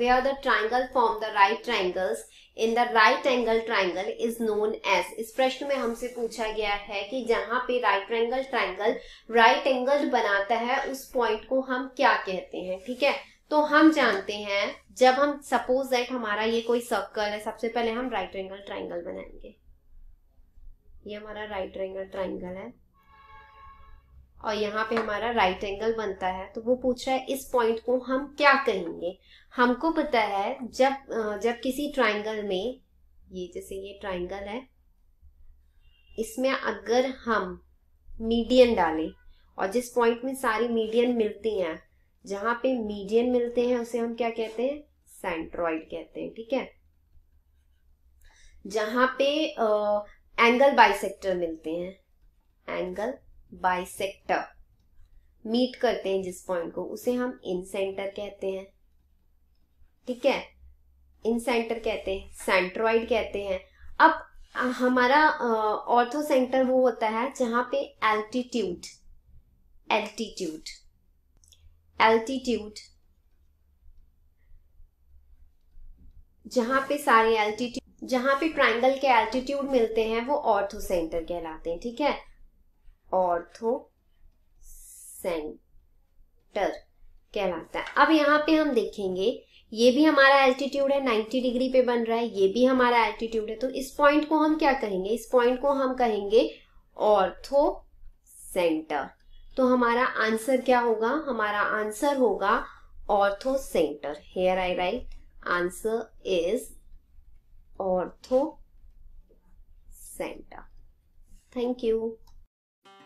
where the triangle form the right triangles in the right angle triangle is known as इस प्रश्न में हमसे पूछा गया है कि जहां पे right angle triangle right angle बनाता है उस पॉइंट को हम क्या कहते हैं ठीक है तो हम जानते हैं जब हम सपोज दैट हमारा ये कोई सर्कल है सबसे पहले हम राइट एंगल ट्राइंगल बनाएंगे ये हमारा राइट एंगल ट्राइंगल है और यहाँ पे हमारा राइट एंगल बनता है तो वो पूछ रहा है इस पॉइंट को हम क्या कहेंगे हमको पता है जब जब किसी ट्राइंगल में ये जैसे ये ट्राइंगल है इसमें अगर हम मीडियन डालें और जिस पॉइंट में सारी मीडियन मिलती हैं जहां पे मीडियन मिलते हैं उसे हम क्या कहते हैं सेंट्रॉइड कहते हैं ठीक है जहां पे एंगल बाइसेक्टर मिलते हैं एंगल बाइसेक्टर मीट करते हैं जिस पॉइंट को उसे हम इन सेंटर कहते हैं ठीक है इन सेंटर कहते हैं सेंट्रोइड कहते हैं अब हमारा ऑर्थो सेंटर वो होता है जहां पे एल्टीट्यूड एल्टीट्यूड एल्टीट्यूड जहां पे सारे एल्टीट्यूड जहां पे ट्राइंगल के एल्टीट्यूड मिलते हैं वो ऑर्थो सेंटर कहलाते हैं ठीक है ऑर्थो सेंटर कहलाता है अब यहाँ पे हम देखेंगे ये भी हमारा एल्टीट्यूड है 90 डिग्री पे बन रहा है ये भी हमारा एल्टीट्यूड है तो इस पॉइंट को हम क्या कहेंगे इस पॉइंट को हम कहेंगे ऑर्थो सेंटर तो हमारा आंसर क्या होगा हमारा आंसर होगा orthocentre here I right answer is orthocentre thank you